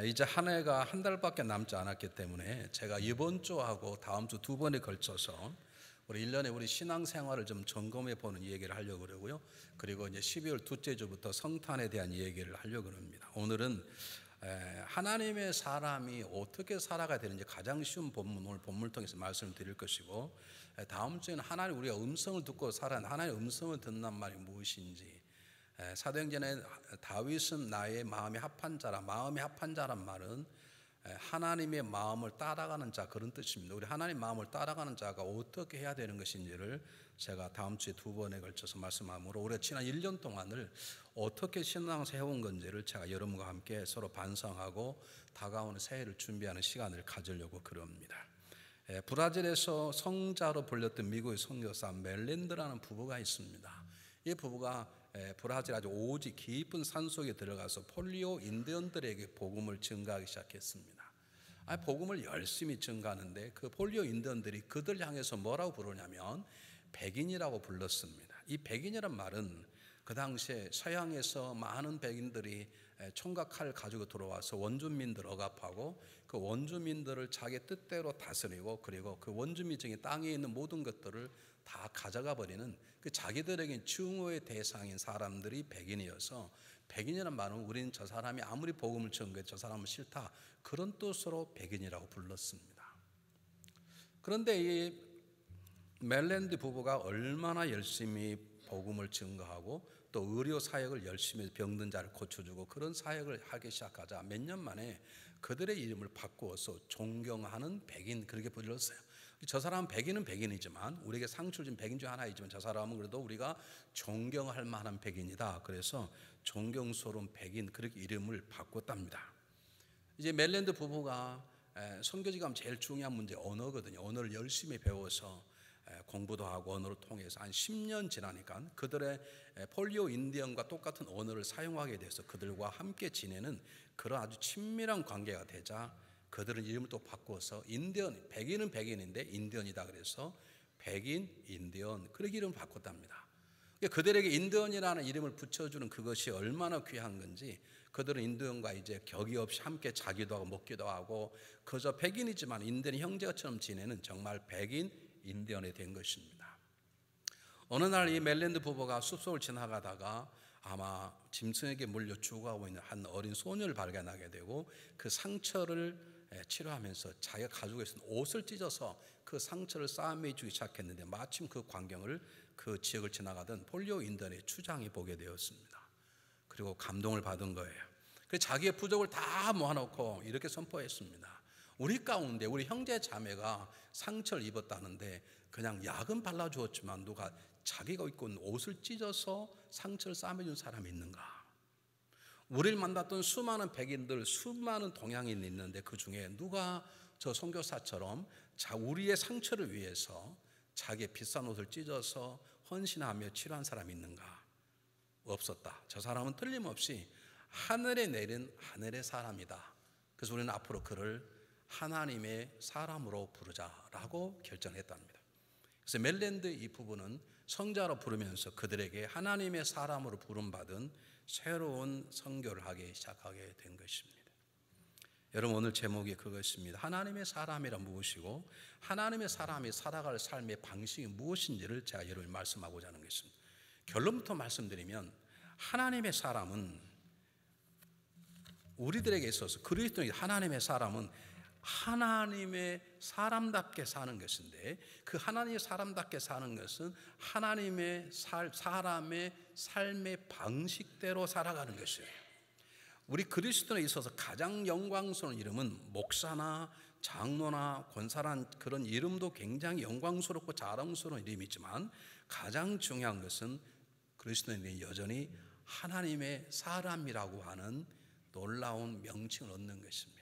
예, 이제 한 해가 한 달밖에 남지 않았기 때문에 제가 이번 주하고 다음 주 두 번에 걸쳐서 우리 1년에 우리 신앙생활을 좀 점검해 보는 얘기를 하려고 그러고요. 그리고 이제 12월 둘째 주부터 성탄에 대한 얘기를 하려고 합니다. 오늘은 예, 하나님의 사람이 어떻게 살아가야 되는지 가장 쉬운 본문 오늘 본문을 통해서 말씀을 드릴 것이고 예, 다음 주에는 하나님 우리가 음성을 듣고 살아 하나님의 음성을 듣는 말이 무엇인지 사도행전에 다윗은 나의 마음의 합한 자라 마음의 합한 자란 말은 하나님의 마음을 따라가는 자 그런 뜻입니다. 우리 하나님 마음을 따라가는 자가 어떻게 해야 되는 것인지를 제가 다음 주에 두 번에 걸쳐서 말씀하므로 올해 지난 1년 동안을 어떻게 신앙 세운 건지를 제가 여러분과 함께 서로 반성하고 다가오는 새해를 준비하는 시간을 가지려고 그럽니다. 브라질에서 성자로 불렸던 미국의 선교사 멜랜드라는 부부가 있습니다. 이 부부가 브라질아주 예, 오지 깊은 산속에 들어가서 폴리오 인디언들에게 복음을 증가하기 시작했습니다. 아, 복음을 열심히 증가하는데 그 폴리오 인디언들이 그들 향해서 뭐라고 부르냐면 백인이라고 불렀습니다. 이 백인이란 말은 그 당시에 서양에서 많은 백인들이 총각 칼을 가지고 들어와서 원주민들 억압하고 그 원주민들을 자기 뜻대로 다스리고 그리고 그 원주민층이 땅에 있는 모든 것들을 다 가져가 버리는 그자기들에게 증오의 대상인 사람들이 백인이어서 백인이란 말은 우리는 저 사람이 아무리 복음을 전거해 저 사람은 싫다 그런 뜻으로 백인이라고 불렀습니다. 그런데 이 멜랜드 부부가 얼마나 열심히 복음을 증거하고 또 의료 사역을 열심히 병든 자를 고쳐주고 그런 사역을 하기 시작하자 몇 년 만에 그들의 이름을 바꾸어서 존경하는 백인 그렇게 불렀어요. 저 사람은 백인은 백인이지만 우리에게 상출진 백인 중 하나이지만 저 사람은 그래도 우리가 존경할 만한 백인이다. 그래서 존경스러운 백인 그렇게 이름을 바꿨답니다. 이제 멜랜드 부부가 성교지감 제일 중요한 문제 언어거든요. 언어를 열심히 배워서 공부도 하고 언어를 통해서 한 10년 지나니까 그들의 폴리오 인디언과 똑같은 언어를 사용하게 돼서 그들과 함께 지내는 그런 아주 친밀한 관계가 되자 그들은 이름을 또 바꿔서 인디언, 백인은 백인인데 인디언이다 그래서 백인 인디언 그렇게 이름을 바꿨답니다. 그러니까 그들에게 인디언이라는 이름을 붙여주는 그것이 얼마나 귀한 건지 그들은 인디언과 이제 격이 없이 함께 자기도 하고 먹기도 하고 그저 백인이지만 인디언 형제처럼 지내는 정말 백인 인디언이 된 것입니다. 어느 날 이 멜랜드 부부가 숲속을 지나가다가 아마 짐승에게 물려 죽어가고 있는 한 어린 소녀를 발견하게 되고 그 상처를 예, 치료하면서 자기가 가지고 있는 옷을 찢어서 그 상처를 싸매주기 시작했는데 마침 그 광경을 그 지역을 지나가던 폴리오 인던의 추장이 보게 되었습니다. 그리고 감동을 받은 거예요. 그 자기의 부족을 다 모아놓고 이렇게 선포했습니다. 우리 가운데 우리 형제 자매가 상처를 입었다는데 그냥 약은 발라주었지만 누가 자기가 입고 있는 옷을 찢어서 상처를 싸매준 사람이 있는가? 우리를 만났던 수많은 백인들, 수많은 동양인이 있는데 그 중에 누가 저 선교사처럼 자 우리의 상처를 위해서 자기의 비싼 옷을 찢어서 헌신하며 치료한 사람이 있는가? 없었다. 저 사람은 틀림없이 하늘에 내린 하늘의 사람이다. 그래서 우리는 앞으로 그를 하나님의 사람으로 부르자라고 결정했답니다. 그래서 멜랜드 이 부분은 성자로 부르면서 그들에게 하나님의 사람으로 부름받은 새로운 성교를 하기 시작하게 된 것입니다. 여러분 오늘 제목이 그것입니다. 하나님의 사람이란 무엇이고 하나님의 사람이 살아갈 삶의 방식이 무엇인지를 제가 여러분 말씀하고자 하는 것입니다. 결론부터 말씀드리면 하나님의 사람은 우리들에게 있어서 그리스도인 하나님의 사람은 하나님의 사람답게 사는 것인데 그 하나님의 사람답게 사는 것은 하나님의 살, 사람의 삶의 방식대로 살아가는 것이에요. 우리 그리스도에 있어서 가장 영광스러운 이름은 목사나 장로나 권사란 그런 이름도 굉장히 영광스럽고 자랑스러운 이름이지만 가장 중요한 것은 그리스도인이 여전히 하나님의 사람이라고 하는 놀라운 명칭을 얻는 것입니다.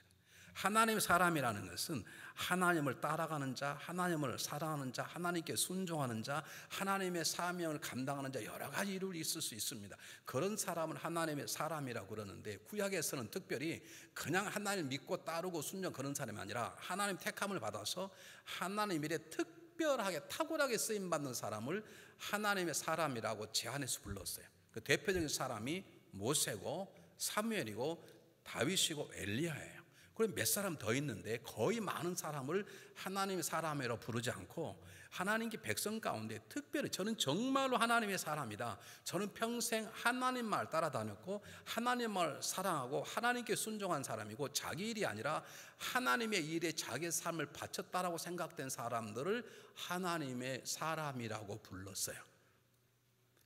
하나님 의 사람이라는 것은 하나님을 따라가는 자, 하나님을 사랑하는 자, 하나님께 순종하는 자, 하나님의 사명을 감당하는 자 여러 가지 이유이 있을 수 있습니다. 그런 사람은 하나님의 사람이라고 그러는데 구약에서는 특별히 그냥 하나님 믿고 따르고 순종 그런 사람이 아니라 하나님 택함을 받아서 하나님 일에 특별하게 탁월하게 쓰임 받는 사람을 하나님의 사람이라고 제안해서 불렀어요. 그 대표적인 사람이 모세고 사무엘이고 다윗이고 엘리야예요. 그럼몇 사람 더 있는데 거의 많은 사람을 하나님의 사람으로 부르지 않고 하나님께 백성 가운데 특별히 저는 정말로 하나님의 사람이다. 저는 평생 하나님 말 따라다녔고 하나님 말 사랑하고 하나님께 순종한 사람이고 자기 일이 아니라 하나님의 일에 자기 삶을 바쳤다라고 생각된 사람들을 하나님의 사람이라고 불렀어요.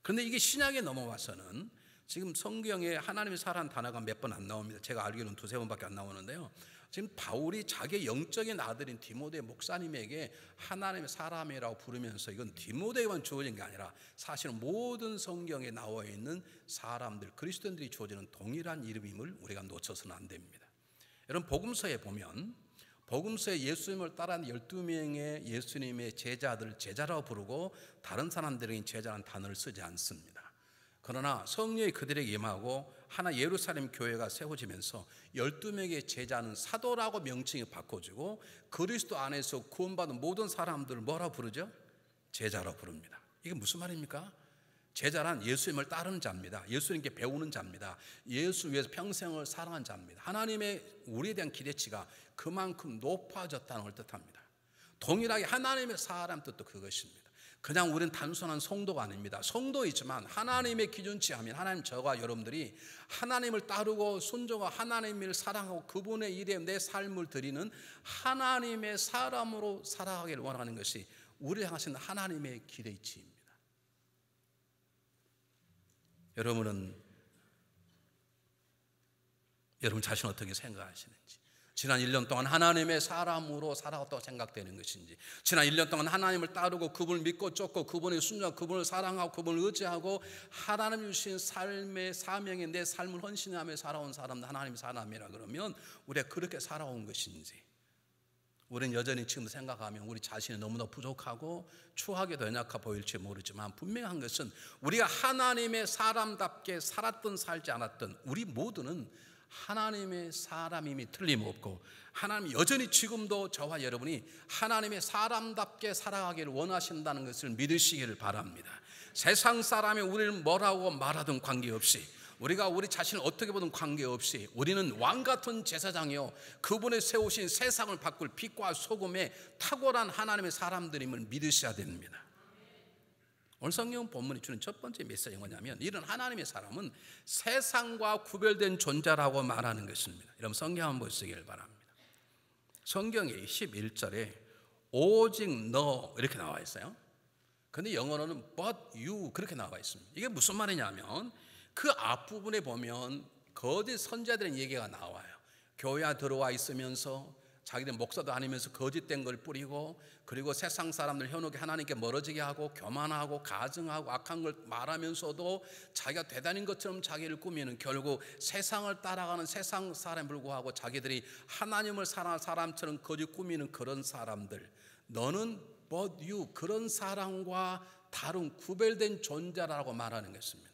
그런데 이게 신약에 넘어와서는 지금 성경에 하나님의 사란 단어가 몇 번 안 나옵니다. 제가 알기로는 두세 번밖에 안 나오는데요. 지금 바울이 자기 영적인 아들인 디모데 목사님에게 하나님의 사람이라고 부르면서 이건 디모데에만 주어진 게 아니라 사실은 모든 성경에 나와 있는 사람들, 그리스도인들이 주어지는 동일한 이름임을 우리가 놓쳐서는 안 됩니다. 여러분, 복음서에 보면 복음서에 예수님을 따른 12명의 예수님의 제자들을 제자라고 부르고 다른 사람들에게 제자라는 단어를 쓰지 않습니다. 그러나 성령이 그들에게 임하고 하나 예루살렘 교회가 세워지면서 12명의 제자는 사도라고 명칭이 바꿔지고 그리스도 안에서 구원받은 모든 사람들을 뭐라 부르죠? 제자로 부릅니다. 이게 무슨 말입니까? 제자란 예수님을 따르는 자입니다. 예수님께 배우는 자입니다. 예수 위해서 평생을 사랑한 자입니다. 하나님의 우리에 대한 기대치가 그만큼 높아졌다는 걸 뜻합니다. 동일하게 하나님의 사람 뜻도 그것입니다. 그냥 우리는 단순한 성도가 아닙니다. 성도이지만 하나님의 기준치 하면 하나님 저와 여러분들이 하나님을 따르고 순종하 하나님을 사랑하고 그분의 일에 내 삶을 드리는 하나님의 사람으로 살아가길 원하는 것이 우리를 향하신 하나님의 기대치입니다. 여러분은 여러분 자신 어떻게 생각하시는지 지난 1년 동안 하나님의 사람으로 살아왔다고 생각되는 것인지, 지난 1년 동안 하나님을 따르고 그분을 믿고 쫓고 그분의 순종, 그분을 사랑하고 그분을 의지하고 하나님 주신 삶의 사명에 내 삶을 헌신하며 살아온 사람, 하나님 사람이라 그러면 우리가 그렇게 살아온 것인지, 우리는 여전히 지금 생각하면 우리 자신이 너무나 부족하고 추하게도 연약해 보일지 모르지만 분명한 것은 우리가 하나님의 사람답게 살았던 살지 않았던 우리 모두는 하나님의 사람임이 틀림없고 하나님 여전히 지금도 저와 여러분이 하나님의 사람답게 살아가기를 원하신다는 것을 믿으시기를 바랍니다. 세상 사람이 우리를 뭐라고 말하든 관계없이 우리가 우리 자신을 어떻게 보든 관계없이 우리는 왕 같은 제사장이요 그분의 세우신 세상을 바꿀 빛과 소금의 탁월한 하나님의 사람들임을 믿으셔야 됩니다. 오늘 성경 본문이 주는 첫 번째 메시지가 뭐냐면 이런 하나님의 사람은 세상과 구별된 존재라고 말하는 것입니다. 여러분 성경 한번 보시길 바랍니다. 성경에 11절에 오직 너 이렇게 나와 있어요. 근데 영어로는 but you 그렇게 나와 있습니다. 이게 무슨 말이냐면 그 앞부분에 보면 거짓 선자들의 얘기가 나와요. 교회에 들어와 있으면서 자기들 목사도 아니면서 거짓된 걸 뿌리고 그리고 세상 사람들 현혹에 하나님께 멀어지게 하고 교만하고 가증하고 악한 걸 말하면서도 자기가 대단인 것처럼 자기를 꾸미는 결국 세상을 따라가는 세상 사람 불구하고 자기들이 하나님을 사랑할 사람처럼 거짓 꾸미는 그런 사람들 너는 but you 그런 사람과 다른 구별된 존재라고 말하는 것입니다.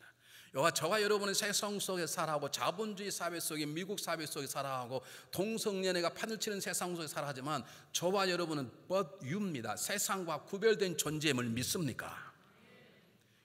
여와 저와 여러분은 세상 속에 살아가고 자본주의 사회 속에 미국 사회 속에 살아가고 동성연애가 판을 치는 세상 속에 살아가지만 저와 여러분은 but you입니다. 세상과 구별된 존재임을 믿습니까?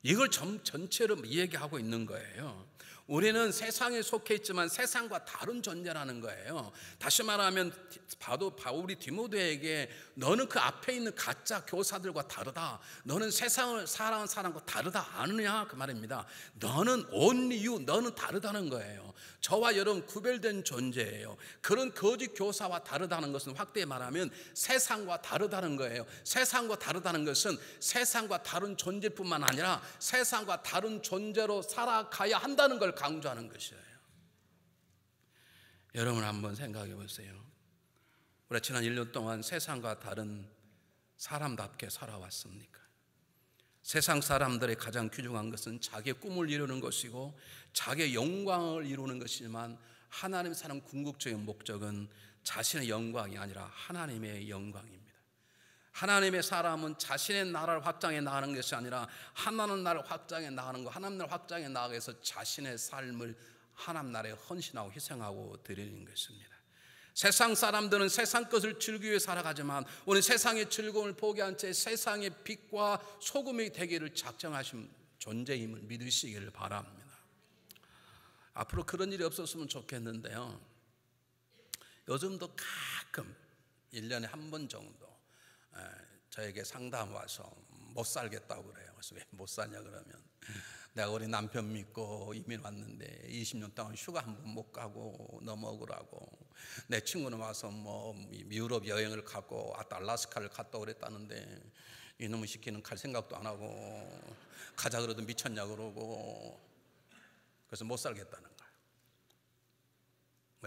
이걸 전, 전체로 얘기하고 있는 거예요. 우리는 세상에 속해 있지만 세상과 다른 존재라는 거예요. 다시 말하면 바도 바울이 디모데에게 너는 그 앞에 있는 가짜 교사들과 다르다. 너는 세상을 사랑하는 사람과 다르다 아느냐 그 말입니다. 너는 only you 너는 다르다는 거예요. 저와 여러분 구별된 존재예요. 그런 거짓 교사와 다르다는 것은 확대 말하면 세상과 다르다는 거예요. 세상과 다르다는 것은 세상과 다른 존재뿐만 아니라 세상과 다른 존재로 살아가야 한다는 걸 강조하는 것이에요. 여러분 한번 생각해 보세요. 우리 지난 1년 동안 세상과 다른 사람답게 살아왔습니까? 세상 사람들의 가장 귀중한 것은 자기 꿈을 이루는 것이고 자기 영광을 이루는 것이지만 하나님 사는 궁극적인 목적은 자신의 영광이 아니라 하나님의 영광입니다. 하나님의 사람은 자신의 나라를 확장해 나가는 것이 아니라 하나님 나라를 확장해 나가는 거 하나님 나라를 확장해 나가서 자신의 삶을 하나님 나라에 헌신하고 희생하고 드리는 것입니다 세상 사람들은 세상 것을 즐기 위해 살아가지만 오늘 세상의 즐거움을 포기한 채 세상의 빛과 소금이 되기를 작정하신 존재임을 믿으시기를 바랍니다 앞으로 그런 일이 없었으면 좋겠는데요 요즘도 가끔 1년에 한 번 정도 저에게 상담 와서 못 살겠다고 그래요. 그래서 왜 못 사냐 그러면 내가 우리 남편 믿고 이민 왔는데 20년 동안 휴가 한 번 못 가고 넘어오라고 내 친구는 와서 뭐 유럽 여행을 가고 아라스카를 갔다 그랬다는데 이놈의 시키는 갈 생각도 안 하고 가자 그래도 미쳤냐 그러고 그래서 못 살겠다는 거예요.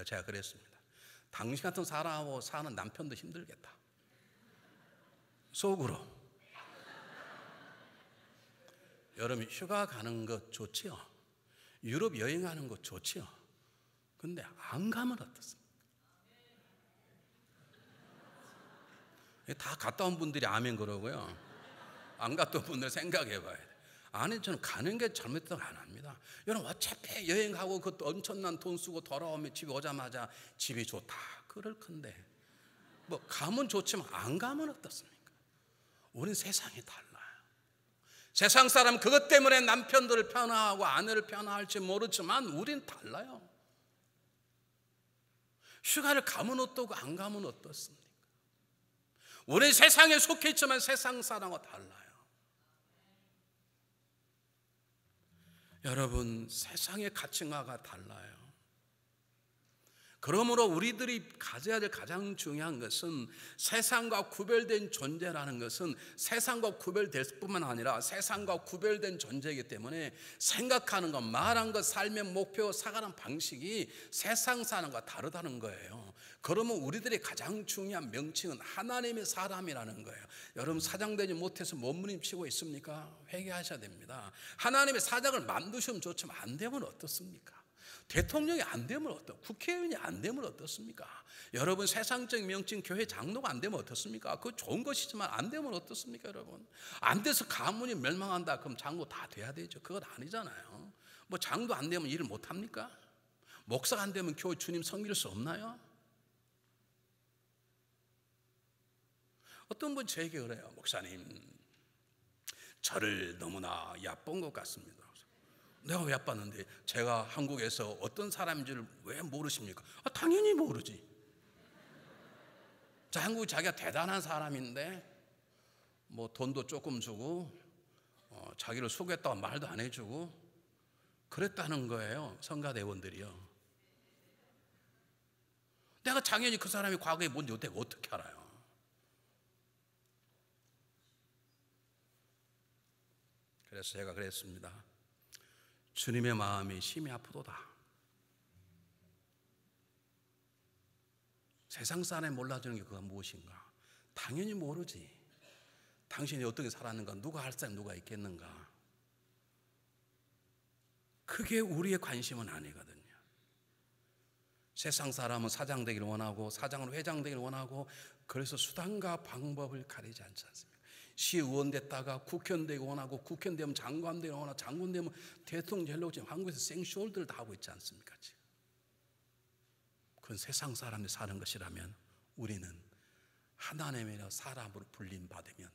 제가 그랬습니다. 당신 같은 사람하고 사는 남편도 힘들겠다. 속으로. 여름 휴가 가는 것 좋지요. 유럽 여행하는 것 좋지요. 근데 안 가면 어떻습니까? 다 갔다 온 분들이 아멘 그러고요. 안 갔다 온 분들 생각해 봐야 돼. 아니, 저는 가는 게 잘못된 안 합니다. 여러분, 어차피 여행하고 그 엄청난 돈 쓰고 돌아오면 집에 오자마자 집이 좋다. 그럴 건데. 뭐, 가면 좋지만 안 가면 어떻습니까? 우리는 세상이 달라요. 세상 사람 그것 때문에 남편들을 편화하고 아내를 편화할지 모르지만 우린 달라요. 휴가를 가면 어떠고 안 가면 어떻습니까? 우린 세상에 속해 있지만 세상 사람과 달라요. 여러분, 세상의 가치관과 달라요. 그러므로 우리들이 가져야 될 가장 중요한 것은 세상과 구별된 존재라는 것은 세상과 구별될 뿐만 아니라 세상과 구별된 존재이기 때문에 생각하는 것, 말한 것, 삶의 목표, 사가는 방식이 세상 사는과 것 다르다는 거예요. 그러면 우리들의 가장 중요한 명칭은 하나님의 사람이라는 거예요. 여러분 사장되지 못해서 몸부림치고 있습니까? 회개하셔야 됩니다. 하나님의 사장을 만드시면 좋지만 안 되면 어떻습니까? 대통령이 안 되면 어떻, 국회의원이 안 되면 어떻습니까? 여러분 세상적 명칭 교회 장로가 안 되면 어떻습니까? 그 좋은 것이지만 안 되면 어떻습니까, 여러분? 안 돼서 가문이 멸망한다. 그럼 장로 다 돼야 되죠. 그건 아니잖아요. 뭐 장도 안 되면 일을 못 합니까? 목사가 안 되면 교회 주님 섬길 수 없나요? 어떤 분저게 그래요. 목사님, 저를 너무나 얕본 것 같습니다. 내가 왜 아팠는데 제가 한국에서 어떤 사람인지를 왜 모르십니까? 아, 당연히 모르지. 자, 한국 자기가 대단한 사람인데 뭐 돈도 조금 주고 어, 자기를 속였했다고 말도 안 해주고 그랬다는 거예요. 성가대원들이요. 내가 당연히 그 사람이 과거에 뭔지 내가 어떻게 알아요? 그래서 제가 그랬습니다. 주님의 마음이 심히 아프도다. 세상 사람이 몰라주는 게 그가 무엇인가? 당연히 모르지. 당신이 어떻게 살았는가? 누가 할 사람 누가 있겠는가? 그게 우리의 관심은 아니거든요. 세상 사람은 사장 되기를 원하고 사장은 회장 되기를 원하고 그래서 수단과 방법을 가리지 않지 않습니까? 시의원 됐다가 국회의원 되고 원하고 국회의원 되면 장관 되고 원하고 장군 되면 대통령 되려고 지금 한국에서 생쇼홀다 하고 있지 않습니까? 지금. 그건 세상 사람이 사는 것이라면 우리는 하나님의 사람으로 불림받으면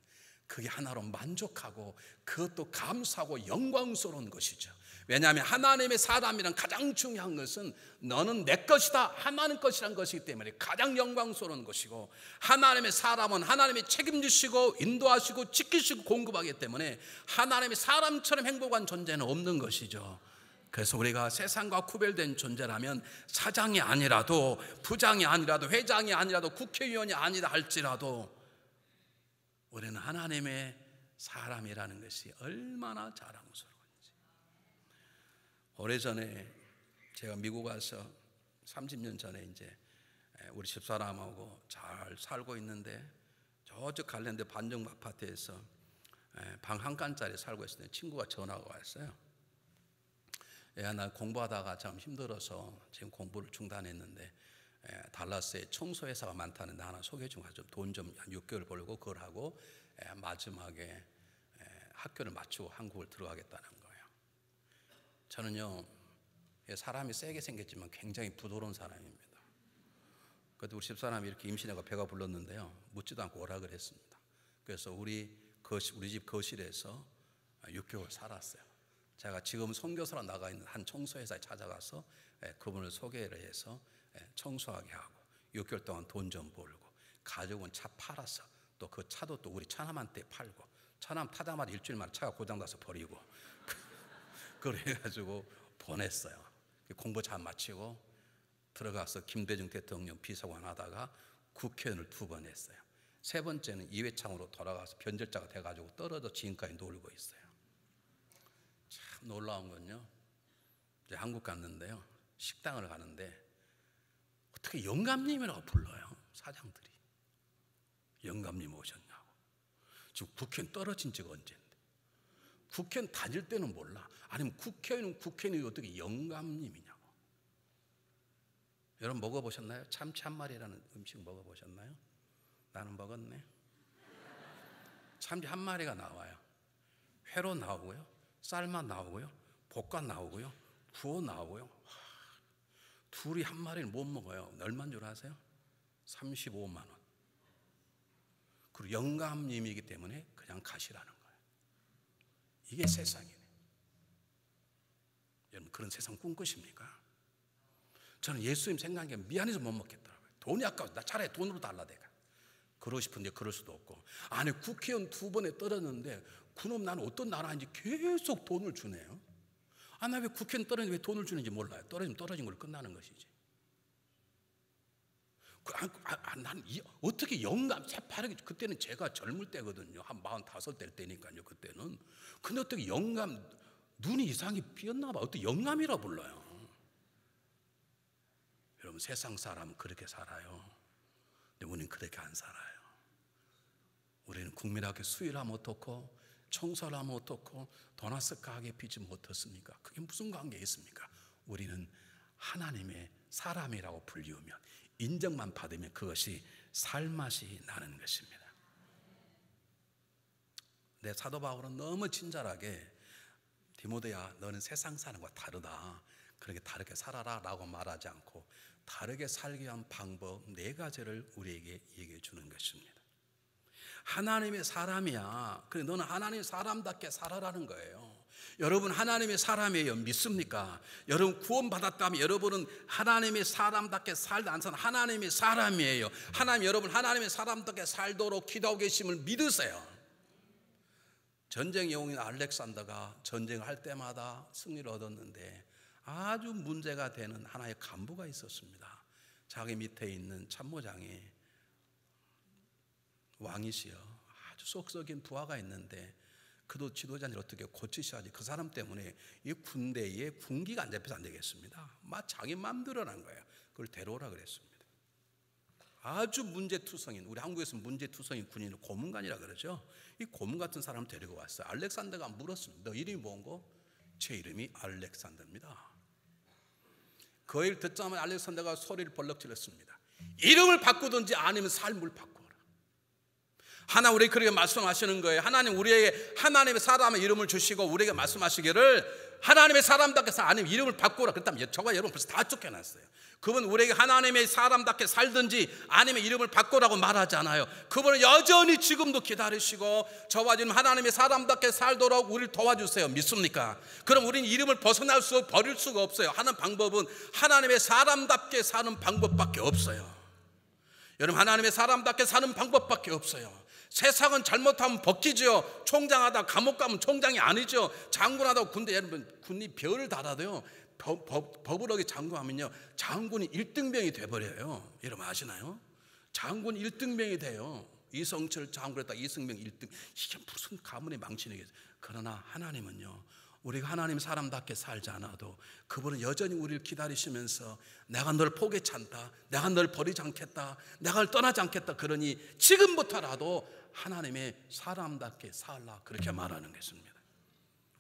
그게 하나로 만족하고 그것도 감사하고 영광스러운 것이죠. 왜냐하면 하나님의 사람이란 가장 중요한 것은 너는 내 것이다 하나님 것이란 것이기 때문에 가장 영광스러운 것이고 하나님의 사람은 하나님이 책임지시고 인도하시고 지키시고 공급하기 때문에 하나님의 사람처럼 행복한 존재는 없는 것이죠. 그래서 우리가 세상과 구별된 존재라면 사장이 아니라도 부장이 아니라도 회장이 아니라도 국회의원이 아니라 할지라도 우리는 하나님의 사람이라는 것이 얼마나 자랑스러운지. 오래전에 제가 미국 와서 30년 전에 이제 우리 집사람하고 잘 살고 있는데 저쪽 갈랜드 반정 아파트에서 방 한 칸짜리 살고 있었는데 친구가 전화가 왔어요. 야, 나 공부하다가 참 힘들어서 지금 공부를 중단했는데 예, 달라스에 청소 회사가 많다는데 하나 소개 좀 하죠. 돈좀 6개월 벌고 그걸 하고 예, 마지막에 예, 학교를 마치고 한국을 들어가겠다는 거예요. 저는요 사람이 세게 생겼지만 굉장히 부드러운 사람입니다. 그래 우리 집사람이 이렇게 임신해가 배가 불렀는데요 묻지도 않고 오락을 했습니다. 그래서 우리 거실, 우리 집 거실에서 6개월 살았어요. 제가 지금 선교사로 나가 있는 한 청소회사에 찾아가서 그분을 소개를 해서 예, 청소하게 하고 6개월 동안 돈 좀 벌고 가족은 차 팔아서 또 그 차도 또 우리 차남한테 팔고 차남 타자마자 일주일만 에 차가 고장나서 버리고 그래가지고 보냈어요. 공부 잘 마치고 들어가서 김대중 대통령 비서관 하다가 국회의원을 두 번 했어요. 세 번째는 이회창으로 돌아가서 변절자가 돼가지고 떨어져 지금까지 놀고 있어요. 참 놀라운 건요. 이제 한국 갔는데요. 식당을 가는데 어떻게 영감님이라고 불러요? 사장들이. 영감님 오셨냐고. 지금 국회는 떨어진 지가 언젠데. 국회는 다닐 때는 몰라. 아니면 국회의원은 국회의원이 어떻게 영감님이냐고. 여러분 먹어보셨나요? 참치한마리라는 음식 먹어보셨나요? 나는 먹었네. 참치 한 마리가 나와요. 회로 나오고요. 삶아 나오고요. 볶아 나오고요. 구워 나오고요. 둘이 한 마리를 못 먹어요. 얼마인 줄 아세요? 35만 원. 그리고 영감님이기 때문에 그냥 가시라는 거예요. 이게 세상이네. 여러분 그런 세상 꿈꾸십니까? 저는 예수님 생각에 미안해서 못 먹겠더라고요. 돈이 아까워나 차라리 돈으로 달라 내가. 그러고 싶은데 그럴 수도 없고. 아니 국회의원 두 번에 떨었는데 그놈 나는 어떤 나라인지 계속 돈을 주네요. 아, 나 왜 국회는 떨어지는왜 돈을 주는지 몰라요. 떨어지면 떨어진 걸로 끝나는 것이지. 그, 아, 아, 아, 난 이, 어떻게 영감 새파르게 그때는 제가 젊을 때거든요. 한 45살 될 때니까요. 그때는. 근데 어떻게 영감 눈이 이상이 삐었나 봐. 어떻게 영감이라 불러요. 여러분 세상 사람은 그렇게 살아요. 근데 우리는 그렇게 안 살아요. 우리는 국민학교 수일하면 어떻고 청소를 하면 어떻고 돈 아서 가게 빚지 못했습니까? 그게 무슨 관계 있습니까? 우리는 하나님의 사람이라고 불리우면 인정만 받으면 그것이 살맛이 나는 것입니다. 근 사도 바울은 너무 친절하게 디모데야 너는 세상 사는 거 다르다. 그렇게 다르게 살아라 라고 말하지 않고 다르게 살기 위한 방법 네 가지를 우리에게 얘기해 주는 것입니다. 하나님의 사람이야. 그래 너는 하나님의 사람답게 살아라는 거예요. 여러분 하나님의 사람이에요. 믿습니까? 여러분 구원받았다면 여러분은 하나님의 사람답게 살다 안산 하나님의 사람이에요. 하나님 여러분 하나님의 사람답게 살도록 기도하고 계심을 믿으세요. 전쟁 영웅인 알렉산더가 전쟁할 때마다 승리를 얻었는데 아주 문제가 되는 하나의 간부가 있었습니다. 자기 밑에 있는 참모장이 왕이시여 아주 속썩인 부하가 있는데 그도 지도자님 어떻게 고치셔야지 그 사람 때문에 이군대의 군기가 안 잡혀서 안 되겠습니다. 막 자기 마음대로 한 거예요. 그걸 데려오라 그랬습니다. 아주 문제투성인 우리 한국에서 문제투성인 군인을 고문관이라 그러죠. 이 고문 같은 사람 데리고 왔어요. 알렉산더가 물었습니다. 너 이름이 뭔고? 제 이름이 알렉산더입니다. 그일 듣자마자 알렉산더가 소리를 벌럭 질렀습니다. 이름을 바꾸든지 아니면 삶을 바꾸. 하나 우리 그렇게 말씀하시는 거예요. 하나님 우리에게 하나님의 사람의 이름을 주시고 우리에게 말씀하시기를 하나님의 사람답게 하나님 이름을 바꾸라. 그렇다면 예, 저와 여러분 벌써 다 쫓겨났어요. 그분 우리에게 하나님의 사람답게 살든지 아니면 이름을 바꾸라고 말하잖아요. 그분은 여전히 지금도 기다리시고 저와 지금 하나님의 사람답게 살도록 우리를 도와주세요. 믿습니까? 그럼 우리 이름을 벗어날 수 버릴 수가 없어요. 하는 방법은 하나님의 사람답게 사는 방법밖에 없어요. 여러분 하나님의 사람답게 사는 방법밖에 없어요. 세상은 잘못하면 벗기죠. 총장하다 감옥 가면 총장이 아니죠. 장군하다 군대 여러분 군이 별을 달아도요. 법, 법, 버게 장군하면요. 장군이 1등병이 돼버려요. 여러분 아시나요? 장군 1등병이 돼요. 이성철 장군했다 이승병 1등. 이게 무슨 가문의 망신이겠 그러나 하나님은요. 우리가 하나님 사람답게 살지 않아도 그분은 여전히 우리를 기다리시면서 내가 널 포기치 않다. 내가 널 버리지 않겠다. 내가 떠나지 않겠다. 그러니 지금부터라도 하나님의 사람답게 살라. 그렇게 말하는 것입니다.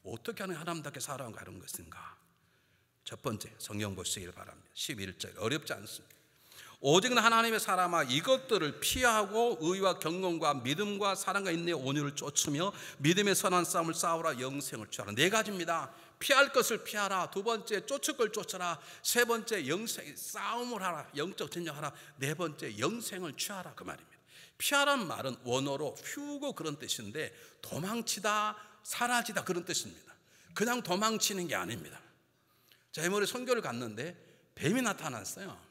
어떻게 하는 사람답게 살아가는 것인가? 첫 번째 성경 보시길 바랍니다. 11절 어렵지 않습니다. 오직 하나님의 사람아 이것들을 피하고 의와 경건과 믿음과 사랑과 인내 의 온유를 쫓으며 믿음의 선한 싸움을 싸우라 영생을 취하라 네 가지입니다 피할 것을 피하라 두 번째 쫓을 걸 쫓아라 세 번째 영생 싸움을 하라 영적 전쟁하라 네 번째 영생을 취하라 그 말입니다 피하란 말은 원어로 피우고 그런 뜻인데 도망치다 사라지다 그런 뜻입니다 그냥 도망치는 게 아닙니다 자, 이리에 선교를 갔는데 뱀이 나타났어요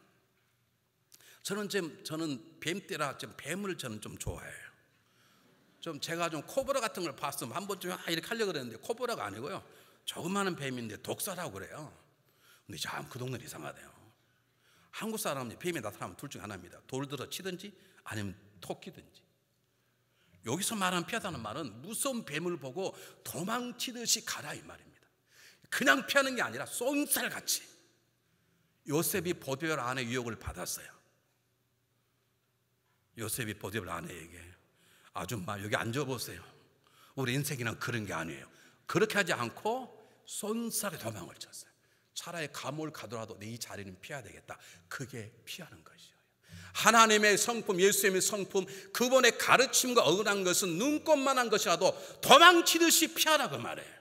저는 지 저는 뱀띠라 지 뱀을 저는 좀 좋아해요. 좀 제가 좀 코브라 같은 걸 봤으면 한 번쯤 아 이렇게 하려 그랬는데 코브라가 아니고요. 조그마한 뱀인데 독사라고 그래요. 근데 참그 아, 동네 이상하대요. 한국 사람이 뱀이 나타나면 둘중 하나입니다. 돌 들어 치든지 아니면 토끼든지. 여기서 말한 피하다는 말은 무서운 뱀을 보고 도망치듯이 가라 이 말입니다. 그냥 피하는 게 아니라 쏜살 같이. 요셉이 보배열 안에 유혹을 받았어요. 요셉이 보디블 아내에게 아줌마 여기 앉아보세요. 우리 인생이란 그런 게 아니에요. 그렇게 하지 않고 손살에 도망을 쳤어요. 차라리 감옥을 가더라도 내이 네 자리는 피해야 되겠다. 그게 피하는 것이요. 에 하나님의 성품, 예수님의 성품, 그분의 가르침과 어긋한 것은 눈꽃만한 것이라도 도망치듯이 피하라고 말해요.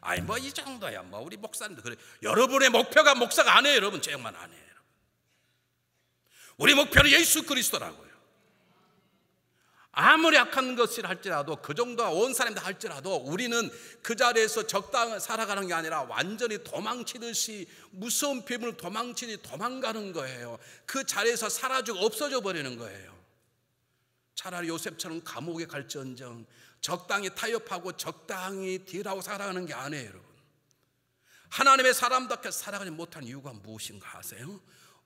아니뭐이 뭐 정도야. 뭐 우리 목사님도 그래. 여러분의 목표가 목사가 아니에요, 여러분. 제형만 아니에요. 우리 목표는 예수 그리스도라고요. 아무리 악한 것을 할지라도 그 정도가 온 사람들 할지라도 우리는 그 자리에서 적당히 살아가는 게 아니라 완전히 도망치듯이 무서운 빔을 도망치듯이 도망가는 거예요. 그 자리에서 사라지고 없어져 버리는 거예요. 차라리 요셉처럼 감옥에 갈지언정 적당히 타협하고 적당히 딜하고 살아가는 게 아니에요, 여러분. 하나님의 사람답게 살아가지 못한 이유가 무엇인가 아세요?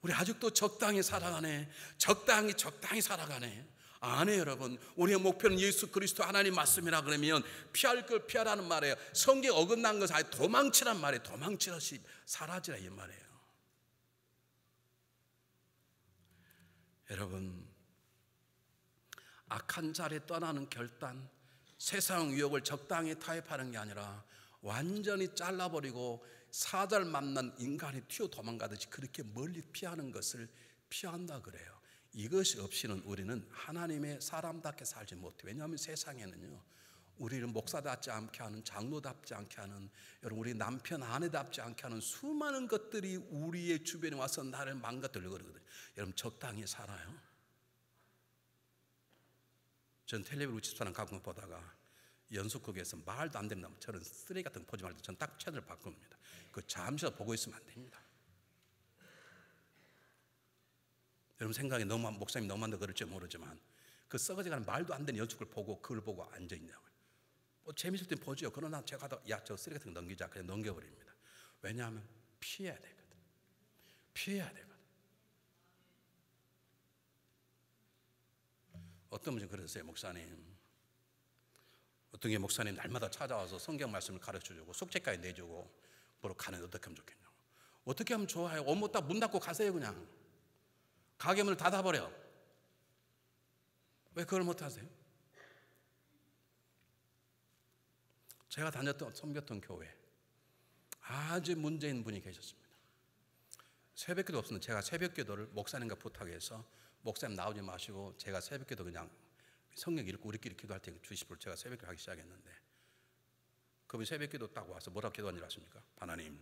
우리 아직도 적당히 살아가네. 적당히 적당히 살아가네. 안해 여러분. 우리의 목표는 예수 그리스도 하나님 말씀이라 그러면 피할 걸 피하라는 말이에요. 성경 어긋난 것은 아예 도망치란 말이에요. 도망치라, 사라지라 이 말이에요. 여러분, 악한 자리 에 떠나는 결단, 세상 유혹을 적당히 타협하는 게 아니라 완전히 잘라버리고 사자 맞는 인간이 튀어 도망가듯이 그렇게 멀리 피하는 것을 피한다 그래요. 이것이 없이는 우리는 하나님의 사람답게 살지 못해. 왜냐하면 세상에는요. 우리를 목사답지 않게 하는 장로답지 않게 하는 여러분 우리 남편 아내답지 않게 하는 수많은 것들이 우리의 주변에 와서 나를 망가뜨려 그러거든요. 여러분 적당히 살아요. 전 텔레비전 집사람 가끔 보다가 연속극에서 말도 안 되는 저런 쓰레기 같은 거보 말고 전딱 채널 바꿉니다. 그 잠시 보고 있으면 안 됩니다. 여러분 생각에 너무 목사님 너무한다 그럴지 모르지만 그 썩어져가는 말도 안 되는 여축을 보고 그걸 보고 앉아 있냐고요. 뭐 재밌을 땐 보죠. 그러나 제가 야저 쓰레기 통은 넘기자 그냥 넘겨버립니다. 왜냐하면 피해야 되거든. 피해야 되거든. 어떤 분이 그러세요 목사님. 어떤 게 목사님 날마다 찾아와서 성경 말씀을 가르쳐 주고 속죄까지 내주고 보러 가는 어떻게 하면 좋겠냐고. 어떻게 하면 좋아요? 어머 딱 문 닫고 가세요 그냥. 가게 문을 닫아버려. 왜 그걸 못하세요? 제가 다녔던, 섬겼던 교회. 아주 문제 있 분이 계셨습니다. 새벽 기도 없었는 제가 새벽 기도를 목사님과 부탁해서 목사님 나오지 마시고 제가 새벽 기도 그냥 성경 읽고 우리끼리 기도할 때 주십시오. 제가 새벽 기도 하기 시작했는데 그분이 새벽 기도 딱 와서 뭐라고 기도한 줄 아십니까? 하나님,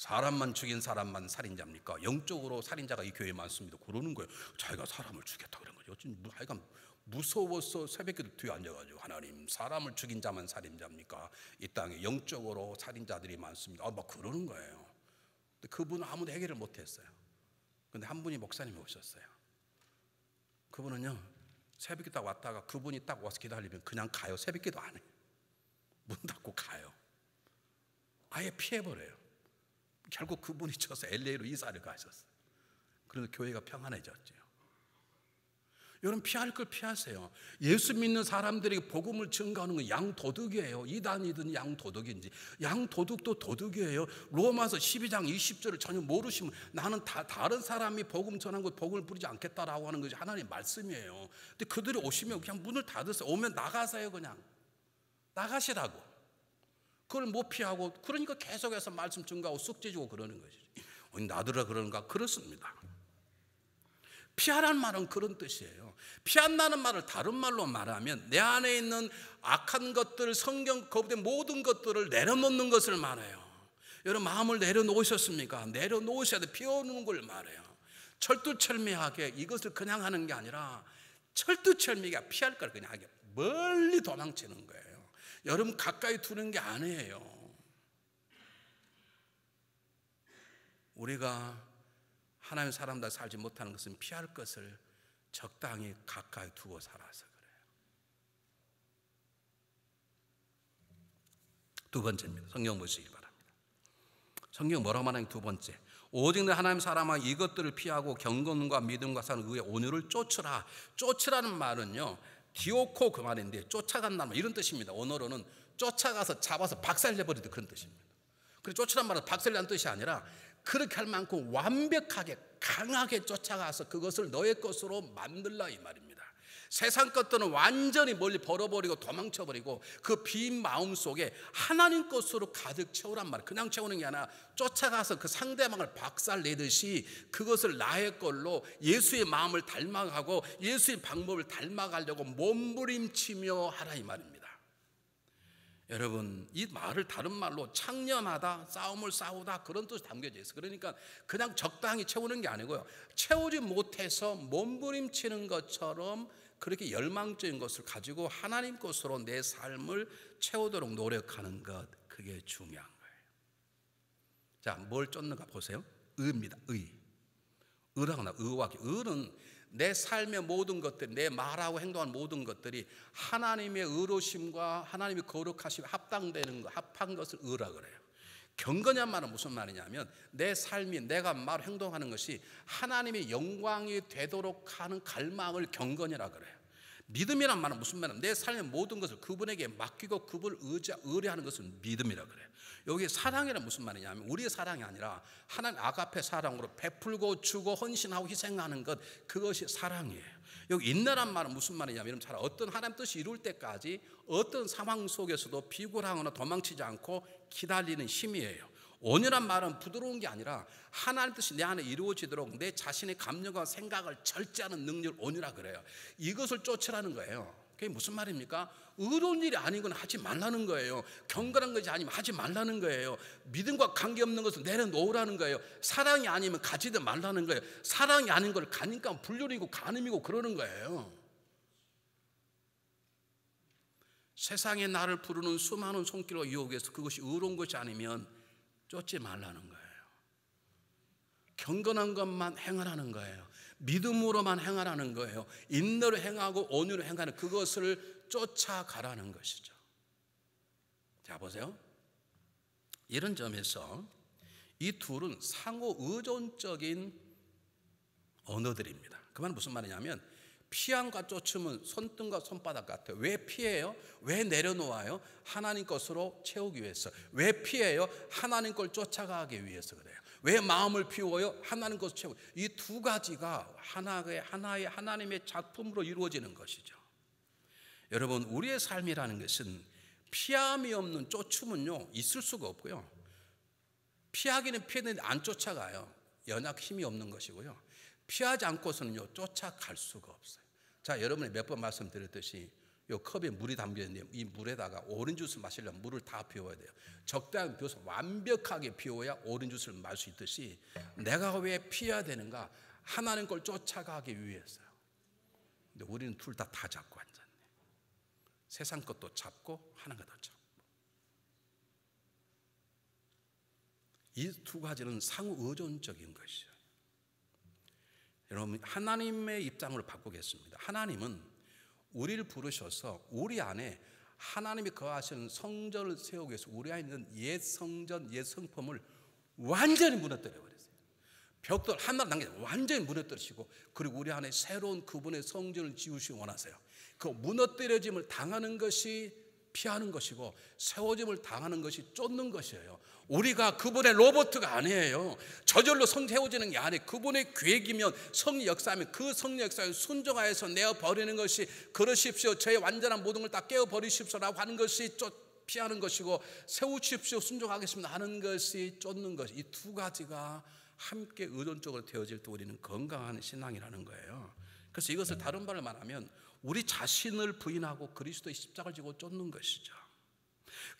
사람만 죽인 사람만 살인자입니까? 영적으로 살인자가 이 교회에 많습니다. 그러는 거예요. 자기가 사람을 죽였다 그런 거죠. 하여간 무서워서 새벽에도 뒤에 앉아가지고 하나님 사람을 죽인 자만 살인자입니까? 이 땅에 영적으로 살인자들이 많습니다. 아, 막 그러는 거예요. 근데 그분 아무도 해결을 못했어요. 근데 한 분이 목사님이 오셨어요. 그분은요 새벽에 딱 왔다가 그분이 딱 와서 기도하면 그냥 가요. 새벽기도 안 해. 문 닫고 가요. 아예 피해버려요. 결국 그분이 쳐서 LA로 이사를 가셨어요. 그래서 교회가 평안해졌죠. 여러분 피할 걸 피하세요. 예수 믿는 사람들에게 복음을 증거하는 건 양도둑이에요. 이단이든 양도둑인지. 양도둑도 도둑이에요. 로마서 12장 20절을 전혀 모르시면 나는 다 다른 사람이 복음 전한 것 복음을 부리지 않겠다라고 하는 것이 하나님 말씀이에요. 근데 그들이 오시면 그냥 문을 닫으세요. 오면 나가세요 그냥. 나가시라고. 그걸 못 피하고 그러니까 계속해서 말씀 증거하고 숙제 주고 그러는 거지. 어, 나더러 그런가? 그렇습니다. 피하란 말은 그런 뜻이에요. 피한다는 말을 다른 말로 말하면 내 안에 있는 악한 것들, 성경 거부된 모든 것들을 내려놓는 것을 말해요. 여러분 마음을 내려놓으셨습니까? 내려놓으셔야 돼. 피워놓는 걸 말해요. 철두철미하게 이것을 그냥 하는 게 아니라 철두철미하 피할 걸 그냥 하게 멀리 도망치는 거예요. 여름 가까이 두는 게 아니에요. 우리가 하나님 사람다 살지 못하는 것은 피할 것을 적당히 가까이 두고 살아서 그래요. 두 번째입니다. 성경 보시기 바랍니다. 성경 뭐라고 말하는 두 번째. 오직 내 하나님 사람아 이것들을 피하고 경건과 믿음과 사는 의의 온유를 쫓으라. 쫓으라는 말은요. 디오코 그 말인데 쫓아간다는 뭐 이런 뜻입니다. 언어로는 쫓아가서 잡아서 박살내버리듯 그런 뜻입니다. 그래 쫓으란 말은 박살내 뜻이 아니라 그렇게 할 만큼 완벽하게 강하게 쫓아가서 그것을 너의 것으로 만들라 이 말입니다. 세상 것들은 완전히 멀리 벌어버리고 도망쳐버리고 그 빈 마음 속에 하나님 것으로 가득 채우란 말. 이 그냥 채우는 게 아니라 쫓아가서 그 상대방을 박살내듯이 그것을 나의 걸로 예수의 마음을 닮아가고 예수의 방법을 닮아가려고 몸부림치며 하라 이 말입니다. 여러분 이 말을 다른 말로 창념하다 싸움을 싸우다 그런 뜻이 담겨져 있어 요 그러니까 그냥 적당히 채우는 게 아니고요 채우지 못해서 몸부림치는 것처럼 그렇게 열망적인 것을 가지고 하나님 것으로 내 삶을 채우도록 노력하는 것, 그게 중요한 거예요. 자, 뭘 쫓는가 보세요. 의입니다. 의. 의라거나 의와 의는 내 삶의 모든 것들, 내 말하고 행동한 모든 것들이 하나님의 의로심과 하나님의 거룩하심에 합당되는 것, 합한 것을 의라 그래요. 경건이란 말은 무슨 말이냐면 내 삶이 내가 말 행동하는 것이 하나님의 영광이 되도록 하는 갈망을 경건이라 그래요. 믿음이란 말은 무슨 말은 내 삶의 모든 것을 그분에게 맡기고 그분을 의지, 의뢰하는 것은 믿음이라 그래요. 여기 사랑이란 무슨 말이냐면 우리의 사랑이 아니라 하나님 아가페 사랑으로 베풀고 주고 헌신하고 희생하는 것 그것이 사랑이에요. 여기 인내란 말은 무슨 말이냐면 잘 어떤 하나님 뜻이 이룰 때까지 어떤 상황 속에서도 비굴하거나 도망치지 않고 기다리는 힘이에요. 온유란 말은 부드러운 게 아니라 하나님 뜻이 내 안에 이루어지도록 내 자신의 감정과 생각을 절제하는 능력 온유라 그래요. 이것을 쫓으라는 거예요. 그게 무슨 말입니까? 의로운 일이 아닌 건 하지 말라는 거예요. 경건한 것이 아니면 하지 말라는 거예요. 믿음과 관계없는 것을 내려놓으라는 거예요. 사랑이 아니면 가지도 말라는 거예요. 사랑이 아닌 걸 가니까 불륜이고 간음이고 그러는 거예요. 세상에 나를 부르는 수많은 손길과 유혹에서 그것이 의로운 것이 아니면 쫓지 말라는 거예요. 경건한 것만 행하라는 거예요. 믿음으로만 행하라는 거예요. 인내로 행하고 온유로 행하는 그것을 쫓아가라는 것이죠. 자, 보세요. 이런 점에서 이 둘은 상호 의존적인 언어들입니다. 그 말은 무슨 말이냐면 피함과 쫓음은 손등과 손바닥 같아요. 왜 피해요? 왜 내려놓아요? 하나님 것으로 채우기 위해서. 왜 피해요? 하나님 걸 쫓아가기 위해서 그래요. 왜 마음을 피워요? 하나님 것을 채우이두 가지가 하나의, 하나의 하나님의 작품으로 이루어지는 것이죠. 여러분, 우리의 삶이라는 것은 피함이 없는 쫓음은요, 있을 수가 없고요. 피하기는 피해는안 쫓아가요. 연약 힘이 없는 것이고요. 피하지 않고서는요, 쫓아갈 수가 없어요. 자, 여러분이 몇 번 말씀드렸듯이 요 컵에 물이 담겨 있는데 이 물에다가 오렌지 주스 마시려면 물을 다 비워야 돼요. 적당히 비워서 완벽하게 비워야 오렌지 주스를 마실 수 있듯이 내가 왜 피해야 되는가? 하나는 걸 쫓아가기 위해서요. 근데 우리는 둘 다 다 잡고 앉았네. 세상 것도 잡고 하나가 더 잡고. 이 두 가지는 상호 의존적인 것이요. 여러분 하나님의 입장을 바꾸겠습니다. 하나님은 우리를 부르셔서 우리 안에 하나님이 거하시는 그 성전을 세우기 위해서 우리 안에 있는 옛 성전, 옛 성품을 완전히 무너뜨려 버렸어요. 벽돌 하나 남겨 완전히 무너뜨리시고 그리고 우리 안에 새로운 그분의 성전을 지으시 원하세요. 그 무너뜨려짐을 당하는 것이 피하는 것이고 세워짐을 당하는 것이 쫓는 것이에요. 우리가 그분의 로버트가 아니에요. 저절로 손태워지는 게 아니에요. 그분의 계획이면 성 역사면 그성 역사에 순종하여서 내어 버리는 것이 그러십시오. 저의 완전한 모든 걸 다 깨어 버리십시오라고 하는 것이 쫓 피하는 것이고 세우십시오 순종하겠습니다 하는 것이 쫓는 것이두 가지가 함께 의존적으로 되어질 때 우리는 건강한 신앙이라는 거예요. 그래서 이것을 다른 말로 말하면 우리 자신을 부인하고 그리스도의 십자가를 지고 쫓는 것이죠.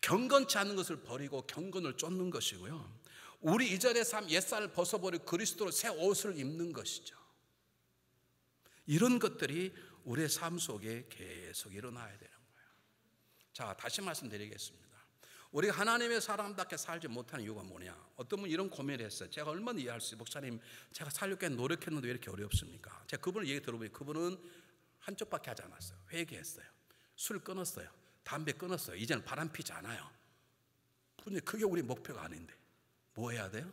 경건치 않은 것을 버리고 경건을 쫓는 것이고요. 우리 이전의 삶, 옛살을 벗어버리고 그리스도로 새 옷을 입는 것이죠. 이런 것들이 우리의 삶 속에 계속 일어나야 되는 거예요. 자, 다시 말씀드리겠습니다. 우리 하나님의 사람답게 살지 못하는 이유가 뭐냐? 어떤 분 이런 고민을 했어요. 제가 얼마나 이해할 수 있어요. 목사님, 제가 살려고 노력했는데 왜 이렇게 어렵습니까? 제가 그분을 얘기 들어보니 그분은 한쪽밖에 하지 않았어요. 회개했어요. 술 끊었어요. 담배 끊었어요. 이제는 바람 피지 않아요. 근데 그게 우리 목표가 아닌데. 뭐 해야 돼요?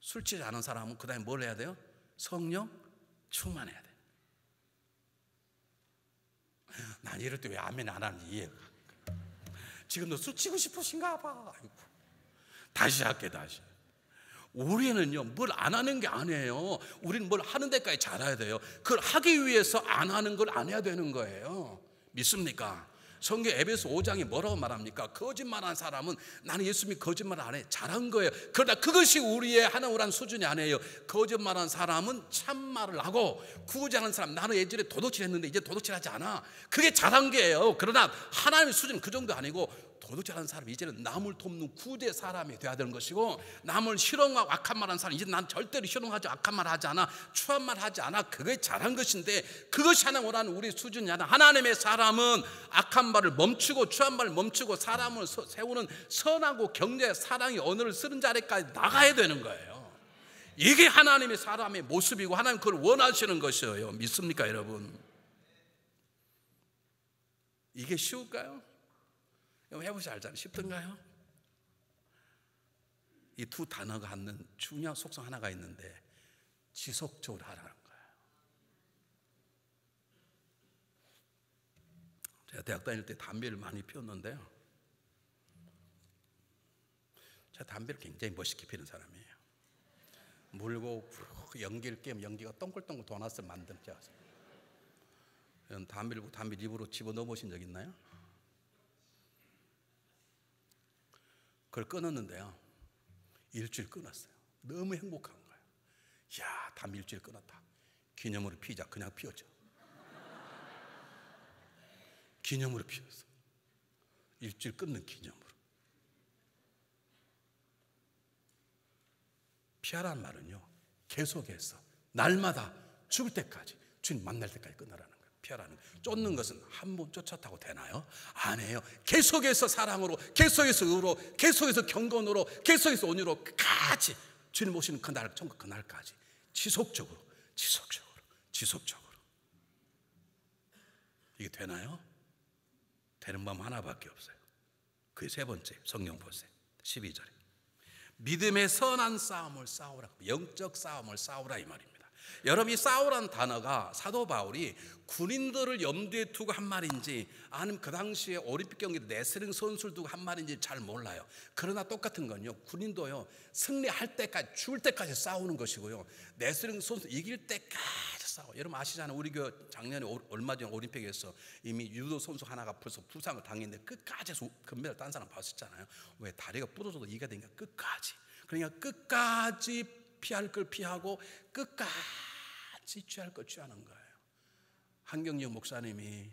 술취지 않은 사람은 그 다음에 뭘 해야 돼요? 성령 충만해야 돼난 이럴 때 왜 아멘 안 하는지 이해가 지금도 술 치고 싶으신가 봐. 아이고. 다시 할게, 다시. 우리는요, 뭘 안 하는 게 아니에요. 우리는 뭘 하는 데까지 잘해야 돼요. 그걸 하기 위해서 안 하는 걸 안 해야 되는 거예요. 믿습니까? 성경 에베소 5장이 뭐라고 말합니까? 거짓말한 사람은 나는 예수님이 거짓말 안 해. 잘한 거예요. 그러나 그것이 우리의 하나우란 수준이 아니에요. 거짓말한 사람은 참말을 하고 구지 않은 사람 나는 예전에 도둑질 했는데 이제 도둑질 하지 않아. 그게 잘한 거예요. 그러나 하나님의 수준은 그 정도 아니고 도둑질하는 사람 이제는 남을 돕는 구제 사람이 돼야 되는 것이고 남을 실험하고 악한 말하는 사람 이제 난 절대로 실험하지 악한 말 하지 않아 추한 말 하지 않아 그게 잘한 것인데 그것이 하나 원하는 우리 수준이 아니라 하나님의 사람은 악한 말을 멈추고 추한 말을 멈추고 사람을 세우는 선하고 경제 사랑의 언어를 쓰는 자리까지 나가야 되는 거예요. 이게 하나님의 사람의 모습이고 하나님 그걸 원하시는 것이에요. 믿습니까, 여러분? 이게 쉬울까요? 해보시 알잖아요. 쉽던가요? 이 두 단어가 갖는 중요한 속성 하나가 있는데 지속적으로 하라는 거예요. 제가 대학 다닐 때 담배를 많이 피웠는데요. 제가 담배를 굉장히 멋있게 피는 사람이에요. 물고 연기를 깨면 연기가 똥글똥글 도넛을 만든 자 담배를 담배 입으로 집어 넣어 보신 적 있나요? 그걸 끊었는데요. 일주일 끊었어요. 너무 행복한 거예요. 야, 담 일주일 끊었다. 기념으로 피자 그냥 피웠죠. 기념으로 피웠어. 일주일 끊는 기념으로. 피하란 말은요. 계속해서 날마다 죽을 때까지 주님 만날 때까지 끊으라는 피하라는 거예요. 쫓는 것은 한 번 쫓았다고 되나요? 안 해요. 계속해서 사랑으로, 계속해서 의로, 계속해서 경건으로, 계속해서 온유로 같이 주님 모시는 그날, 천국 그날까지 지속적으로, 지속적으로, 지속적으로. 이게 되나요? 되는 밤 하나밖에 없어요. 그세 번째 성령 보세요. 12절에 믿음의 선한 싸움을 싸우라. 영적 싸움을 싸우라 이 말입니다. 여러분 이싸우란 단어가 사도 바울이 군인들을 염두에 두고 한 말인지 아니면 그 당시에 올림픽 경기 내스링 선수를 두고 한 말인지 잘 몰라요. 그러나 똑같은 건요. 군인도요. 승리할 때까지 죽을 때까지 싸우는 것이고요. 내스링 선수 이길 때까지 싸워. 여러분 아시잖아요. 우리 교 작년에 얼마 전 올림픽에서 이미 유도 선수 하나가 벌써 부상을 당했는데 끝까지 금메달 딴 사람 봤었잖아요. 왜 다리가 부러져도 이가 되니까 끝까지. 그러니까 끝까지 피할 걸 피하고 끝까지 취할 걸 취하는 거예요. 한경영 목사님이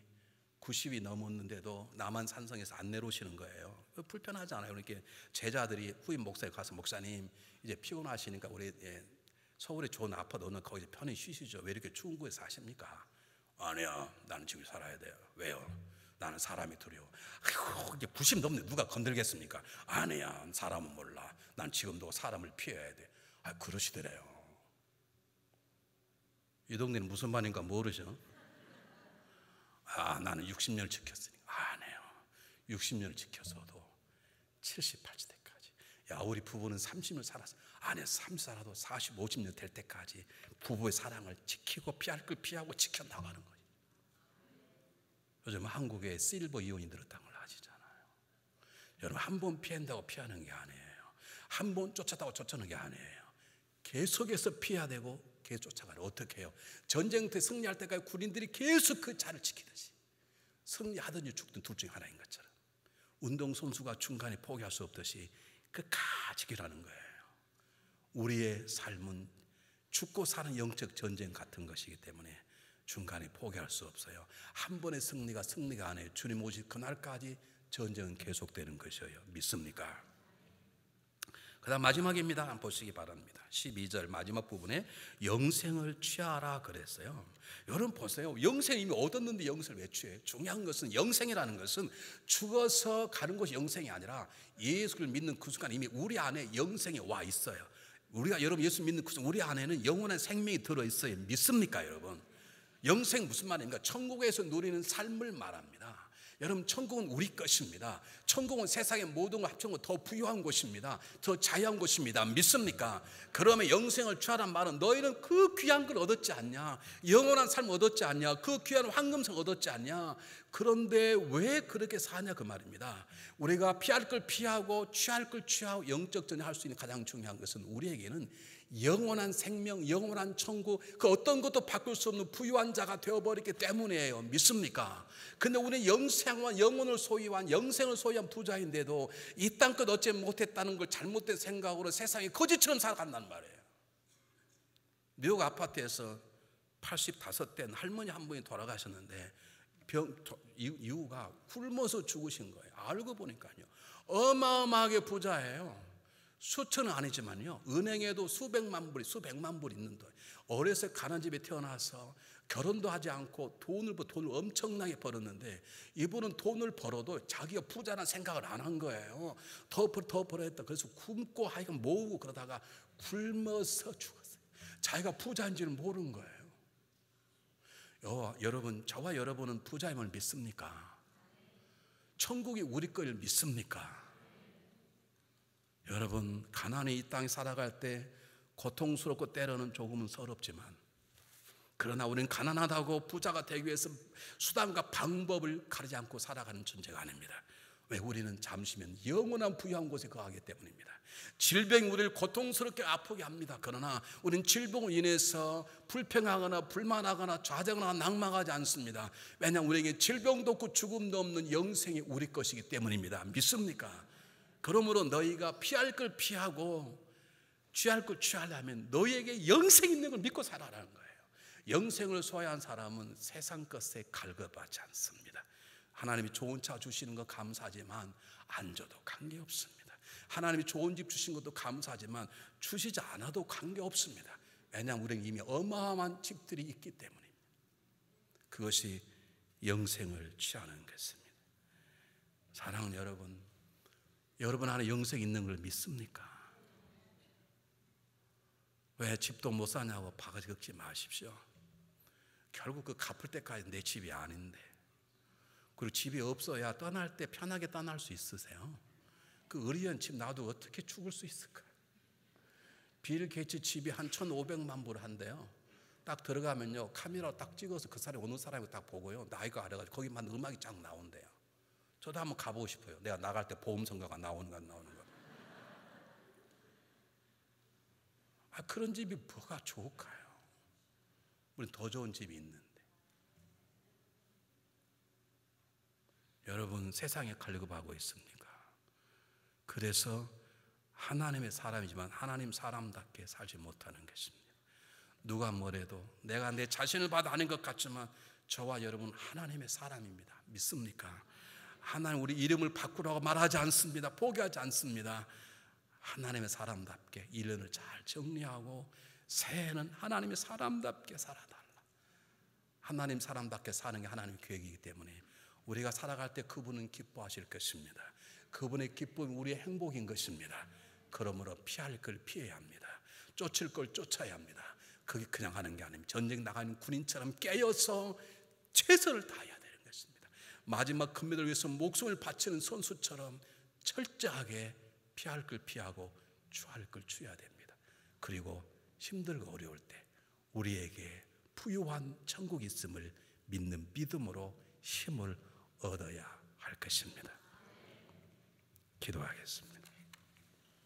90이 넘었는데도 남한 산성에서 안 내려오시는 거예요. 불편하지 않아요. 이렇게 제자들이 후임 목사에 가서 목사님 이제 피곤하시니까 우리 예, 서울에 좋은 아파트 오 거기서 편히 쉬시죠. 왜 이렇게 추운 곳에 사십니까? 아니야, 나는 지금 살아야 돼요. 왜요? 나는 사람이 두려워. 아이고, 이게 90 넘네. 누가 건들겠습니까? 아니야, 사람은 몰라. 난 지금도 사람을 피해야 돼. 아, 그러시더래요. 이 동네는 무슨 반인가 모르죠? 아, 나는 60년을 지켰으니까. 아, 안 해요. 60년을 지켜서도 70, 80대까지. 야, 우리 부부는 30년 살았어. 안에 30살아도 40, 50년 될 때까지 부부의 사랑을 지키고 피할 걸 피하고 지켜나가는 거지. 요즘 한국에 실버 이혼이 늘었다는 걸 아시잖아요. 여러분, 한 번 피한다고 피하는 게 아니에요. 한 번 쫓았다고 쫓아는 게 아니에요. 계속해서 피해야 되고 계속 쫓아가요. 어떻게 해요? 전쟁 때 승리할 때까지 군인들이 계속 그 자를 지키듯이 승리하든지 죽든 둘 중에 하나인 것처럼 운동선수가 중간에 포기할 수 없듯이 그까지 기라는 거예요. 우리의 삶은 죽고 사는 영적 전쟁 같은 것이기 때문에 중간에 포기할 수 없어요. 한 번의 승리가 승리가 아니에요. 주님 오실 그날까지 전쟁은 계속되는 것이에요. 믿습니까? 그 다음 마지막입니다. 한번 보시기 바랍니다. 12절 마지막 부분에 영생을 취하라 그랬어요. 여러분 보세요. 영생 이미 얻었는데 영생을 왜 취해? 중요한 것은 영생이라는 것은 죽어서 가는 것이 영생이 아니라 예수를 믿는 그 순간 이미 우리 안에 영생이 와 있어요. 우리가 여러분 예수 믿는 그 순간 우리 안에는 영원한 생명이 들어있어요. 믿습니까 여러분? 영생 무슨 말입니까? 천국에서 누리는 삶을 말합니다. 여러분 천국은 우리 것입니다. 천국은 세상의 모든 걸 합쳐서 더 부유한 곳입니다. 더 자유한 곳입니다. 믿습니까? 그러면 영생을 취하란 말은 너희는 그 귀한 걸 얻었지 않냐? 영원한 삶 얻었지 않냐? 그 귀한 황금성 얻었지 않냐? 그런데 왜 그렇게 사냐 그 말입니다. 우리가 피할 걸 피하고 취할 걸 취하고 영적 전이 할수 있는 가장 중요한 것은 우리에게는 영원한 생명, 영원한 천국, 그 어떤 것도 바꿀 수 없는 부유한 자가 되어버리기 때문이에요. 믿습니까? 근데 우리는 영생한, 영혼을 소유한, 영생을 소유한 부자인데도 이 땅 끝 어째 못했다는 걸 잘못된 생각으로 세상에 거지처럼 살아간단 말이에요. 뉴욕 아파트에서 85된 할머니 한 분이 돌아가셨는데 병, 이유가 굶어서 죽으신 거예요. 알고 보니까요. 어마어마하게 부자예요. 수천은 아니지만요. 은행에도 수백만 불, 수백만 불 있는 돈. 어려서 가난 집에 태어나서 결혼도 하지 않고 돈을 돈을 엄청나게 벌었는데 이분은 돈을 벌어도 자기가 부자란 생각을 안 한 거예요. 더 벌, 더벌 했다. 그래서 굶고 하여간 모으고 그러다가 굶어서 죽었어요. 자기가 부자인지는 모르는 거예요. 여, 어, 여러분, 저와 여러분은 부자임을 믿습니까? 천국이 우리 걸 믿습니까? 여러분, 가난이 이 땅에 살아갈 때 고통스럽고 때로는 조금은 서럽지만, 그러나 우리는 가난하다고 부자가 되기 위해서 수단과 방법을 가리지 않고 살아가는 존재가 아닙니다. 왜 우리는 잠시면 영원한 부유한 곳에 거하기 때문입니다. 질병이 우리를 고통스럽게 아프게 합니다. 그러나 우리는 질병으로 인해서 불평하거나 불만하거나 좌절하거나 낙망하지 않습니다. 왜냐 하면 우리에게 질병도 없고 죽음도 없는 영생이 우리 것이기 때문입니다. 믿습니까? 그러므로 너희가 피할 걸 피하고 취할 걸 취하려면 너희에게 영생 있는 걸 믿고 살아라는 거예요. 영생을 소유한 사람은 세상 것에 갈급하지 않습니다. 하나님이 좋은 차 주시는 거 감사하지만 안 줘도 관계 없습니다. 하나님이 좋은 집 주신 것도 감사하지만 주시지 않아도 관계 없습니다. 왜냐하면 우리는 이미 어마어마한 집들이 있기 때문입니다. 그것이 영생을 취하는 것입니다. 사랑 여러분, 여러분 안에 영생 있는 걸 믿습니까? 왜 집도 못 사냐고 바가지 긁지 마십시오. 결국 그 갚을 때까지 내 집이 아닌데. 그리고 집이 없어야 떠날 때 편하게 떠날 수 있으세요. 그 의리한 집 나도 어떻게 죽을 수 있을까? 빌 게이츠 집이 한 1,500만 불 한대요. 딱 들어가면요. 카메라 딱 찍어서 그 사람이 오는 사람이 딱 보고요. 나이가 알아가지고 거기만 음악이 쫙 나온대요. 저도 한번 가보고 싶어요. 내가 나갈 때 보험성가가 나오는가 나오는가. 아, 그런 집이 뭐가 좋을까요? 우린 더 좋은 집이 있는데. 여러분, 세상에 갈급하고 있습니까? 그래서 하나님의 사람이지만 하나님 사람답게 살지 못하는 것입니다. 누가 뭐래도 내가 내 자신을 받아 하는 것 같지만 저와 여러분 하나님의 사람입니다. 믿습니까? 하나님 우리 이름을 바꾸라고 말하지 않습니다. 포기하지 않습니다. 하나님의 사람답게 1년을 잘 정리하고 새해는 하나님의 사람답게 살아달라. 하나님 사람답게 사는 게 하나님의 계획이기 때문에 우리가 살아갈 때 그분은 기뻐하실 것입니다. 그분의 기쁨이 우리의 행복인 것입니다. 그러므로 피할 걸 피해야 합니다. 쫓을 걸 쫓아야 합니다. 그게 그냥 하는 게 아닙니다. 전쟁 나가는 군인처럼 깨어서 최선을 다해야 마지막 금메달 위해서 목숨을 바치는 선수처럼 철저하게 피할 걸 피하고 추할 걸 추해야 됩니다. 그리고 힘들고 어려울 때 우리에게 부유한 천국이 있음을 믿는 믿음으로 힘을 얻어야 할 것입니다. 기도하겠습니다.